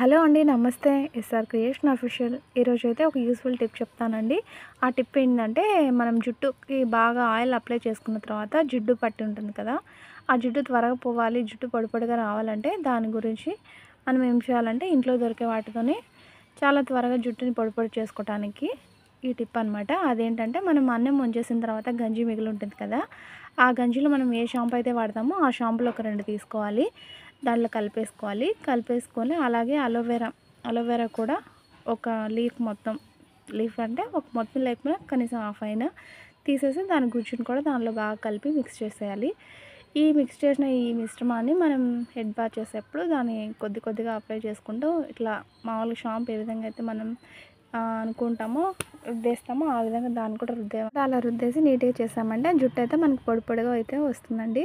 hello అండి నమస్తే SR creation official ఈరోజు అయితే ఒక యూస్ఫుల్ టిప్ చెప్తానండి ఆ టిప్ ఏంటంటే మనం జుట్టుకి బాగా ఆయిల్ అప్లై చేసుకున్న తర్వాత జిడ్డు పట్టి ఉంటుంది కదా ఆ జుట్టు త్వరగా పోవాలి జుట్టు పొడిపొడిగా రావాలంటే దాని గురించి మనం ఏం చేయాలంటే ఇంట్లో దొరికే వాటితోనే చాలా త్వరగా జుట్టుని పొడిపొడి చేసుకోవడానికి ఈ టిప్ అనమాట అదేంటంటే మనం అన్నం వంచేసిన తర్వాత గంజి మిగిలి ఉంటుంది కదా ఆ గంజిలో మనం ఏ షాంపు అయితే వాడతామో ఆ షాంపులో ఒక రెండు తీసుకోవాలి దాంట్లో కలిపేసుకోవాలి కలిపేసుకొని అలాగే అలోవెరా అలోవెరా కూడా ఒక లీఫ్ మొత్తం లీఫ్ అంటే ఒక మొత్తం లేకపోయినా కనీసం హాఫ్ అయినా తీసేసి దాని గుజ్జుని కూడా దానిలో బాగా కలిపి మిక్స్ చేసేయాలి ఈ మిక్స్ చేసిన ఈ మిశ్రమాన్ని మనం హెడ్ బాత్ చేసేప్పుడు దాన్ని కొద్ది కొద్దిగా అప్లై చేసుకుంటూ ఇట్లా మామూలుగా షాంపు ఏ విధంగా అయితే మనం అనుకుంటామో రుద్దేస్తామో ఆ విధంగా దాన్ని కూడా రుద్దే అలా రుద్దేసి నీట్గా చేసామంటే జుట్టు అయితే మనకు పొడి పొడిగా అయితే వస్తుందండి